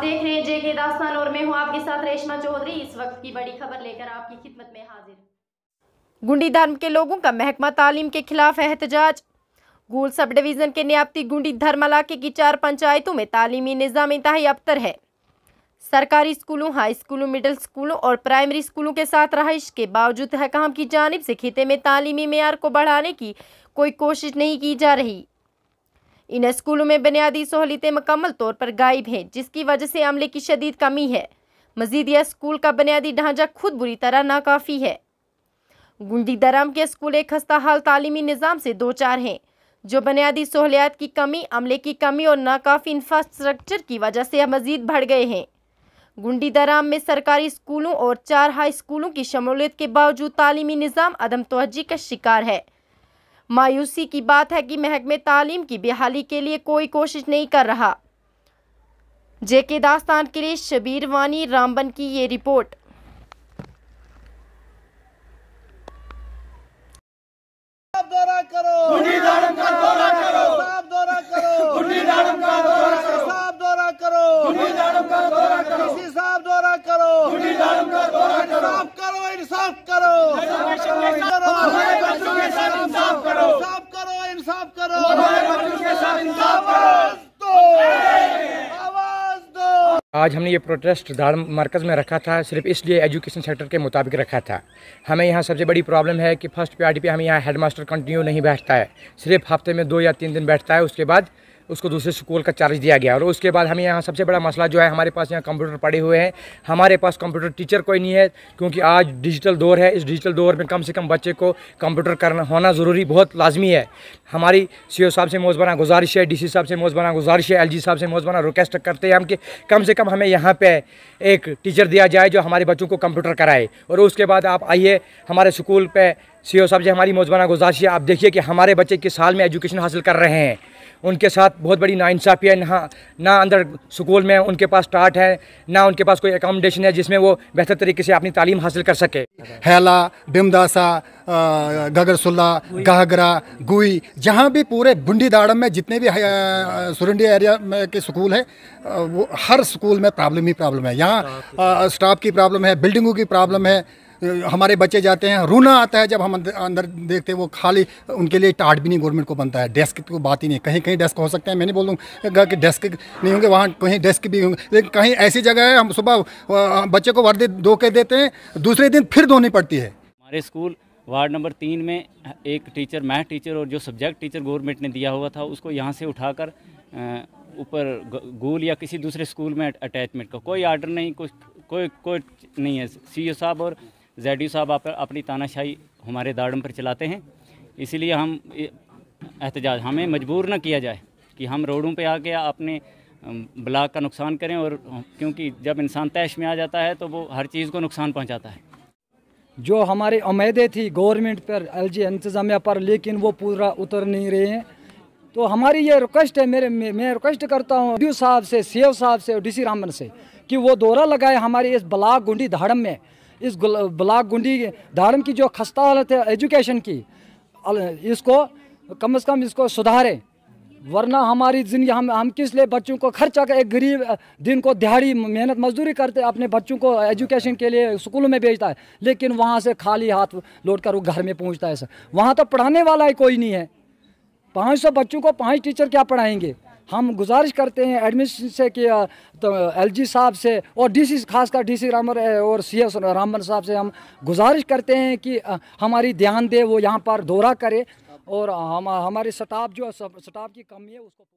देख रहे हैं जेके दास्तान और मैं हूं आपके साथ रेशमा चौधरी इस वक्त की बड़ी खबर लेकर आपकी खिदमत में हाजिर गुंडी धर्म के लोगों का महकमा तालीम के खिलाफ एहतजाज गोल सब डिवीज़न के नियाबती गुंडी धर्म इलाके की चार पंचायतों में तालीमी निज़ाम इंतहाई अबतर है सरकारी स्कूलों हाई स्कूलों मिडिल स्कूलों और प्राइमरी स्कूलों के साथ रहाइश के बावजूद हकाम की जानब से खिते में तालीमी मैार को बढ़ाने की कोई कोशिश नहीं की जा रही इन स्कूलों में बुनियादी सहूलियतें मुकम्मल तौर पर गायब हैं जिसकी वजह से अमले की शदीद कमी है मजीद यह स्कूल का बुनियादी ढांचा खुद बुरी तरह नाकाफ़ी है गुंडी दराम के स्कूल एक खस्ता हाल तालीमी निज़ाम से दो चार हैं जो बुनियादी सहूलियात की कमी अमले की कमी और नाकाफ़ी इंफ्रास्ट्रक्चर की वजह से मज़ीद बढ़ गए हैं गुंडी दराम में सरकारी स्कूलों और चार हाई स्कूलों की शमूलियत के बावजूद तालीमी निज़ाम अदम तोजी का शिकार है मायूसी की बात है कि महकमे तालीम की बहाली के लिए कोई कोशिश नहीं कर रहा जेके दास्तान के लिए शबीर वानी रामबन की ये रिपोर्ट दौरा करो करो करो करो करो करो आज हमने ये प्रोटेस्ट धार मरकज़ में रखा था सिर्फ इसलिए एजुकेशन सेक्टर के मुताबिक रखा था हमें यहाँ सबसे बड़ी प्रॉब्लम है कि फर्स्ट पी पे हमें यहाँ हेडमास्टर कंटिन्यू नहीं बैठता है सिर्फ हफ्ते में दो या तीन दिन बैठता है उसके बाद उसको दूसरे स्कूल का चार्ज दिया गया और उसके बाद हमें यहाँ सबसे बड़ा मसला जो है हमारे पास यहाँ कंप्यूटर पड़े हुए हैं हमारे पास कंप्यूटर टीचर कोई नहीं है क्योंकि आज डिजिटल दौर है इस डिजिटल दौर में कम से कम बच्चे को कंप्यूटर करना होना ज़रूरी बहुत लाजमी है हमारी सी साहब से मौजबाना गुजारिश है डी साहब से मौजबाना गुजारिश है एल साहब से मौजबाना रिक्वेस्ट करते हैं हम कि कम से कम हमें यहाँ पर एक टीचर दिया जाए जो हमारे बच्चों को कंप्यूटर कराए और उसके बाद आप आइए हमारे स्कूल पर सी साहब से हमारी मौजबाना गुजारिश है आप देखिए कि हमारे बच्चे किस साल में एजुकेशन हासिल कर रहे हैं उनके साथ बहुत बड़ी नाइंसाफ़ी है ना ना अंदर स्कूल में उनके पास टाट है ना उनके पास कोई एकोमोडेशन है जिसमें वो बेहतर तरीके से अपनी तालीम हासिल कर सके हैला बिमदासा गगरसुल्ला गहगरा गुई जहाँ भी पूरे बुंडी दाड़म में जितने भी सुरंडी एरिया में के स्कूल है वो हर स्कूल में प्रॉब्लम ही प्रॉब्लम है यहाँ स्टाफ की प्रॉब्लम है बिल्डिंगों की प्रॉब्लम है हमारे बच्चे जाते हैं रोना आता है जब हम अंदर देखते हैं वो खाली उनके लिए टाट भी नहीं गवर्नमेंट को बनता है डेस्क तो बात ही नहीं कहीं कहीं डेस्क हो सकते हैं मैं नहीं बोलूँगा कि डेस्क नहीं होंगे वहाँ कहीं डेस्क भी होंगे लेकिन कहीं ऐसी जगह है हम सुबह बच्चे को वर्दी धो के देते हैं दूसरे दिन फिर धोनी पड़ती है हमारे स्कूल वार्ड नंबर तीन में एक टीचर मैथ टीचर और जो सब्जेक्ट टीचर गवर्नमेंट ने दिया हुआ था उसको यहाँ से उठाकर ऊपर गोल या किसी दूसरे स्कूल में अटैचमेंट का कोई आर्डर नहीं कुछ कोई कोई नहीं है सी साहब और जेडी साहब आप अपनी तानाशाही हमारे दाड़म पर चलाते हैं इसीलिए हम एहतजाज हमें मजबूर न किया जाए कि हम रोडों पे आके अपने ब्लाक का नुकसान करें और क्योंकि जब इंसान तैश में आ जाता है तो वो हर चीज़ को नुकसान पहुंचाता है जो हमारे उम्मीदें थी गवर्नमेंट पर एल जी इंतज़ामिया पर लेकिन वो पूरा उतर नहीं रहे हैं तो हमारी ये रिक्वेस्ट है मेरे मैं, मैं रिक्वेस्ट करता हूँ डी साहब से सी साहब से और डी सी रामन से कि वो दौरा लगाए हमारे इस ब्लाक गुंडी धाड़म में इस ब्लाक गुंडी धारम की जो खस्ता हालत है एजुकेशन की इसको कम से कम इसको सुधारें वरना हमारी ज़िंदगी हम हम किस लिए बच्चों को खर्चा कर एक गरीब दिन को दिहाड़ी मेहनत मजदूरी करते अपने बच्चों को एजुकेशन के लिए स्कूलों में भेजता है लेकिन वहाँ से खाली हाथ लौट कर वो घर में पहुँचता है सर वहाँ तो पढ़ाने वाला ही कोई नहीं है पाँच सौ बच्चों को पाँच टीचर क्या पढ़ाएंगे हम गुजारिश करते हैं एडमिनिस्ट्रेशन से कि तो एलजी साहब से और डीसी खासकर डीसी रामर और सी एस रामबन साहब से हम गुजारिश करते हैं कि हमारी ध्यान दे वो यहाँ पर दौरा करे और हम हमारे स्टाफ जो स्टाफ की कमी है उसको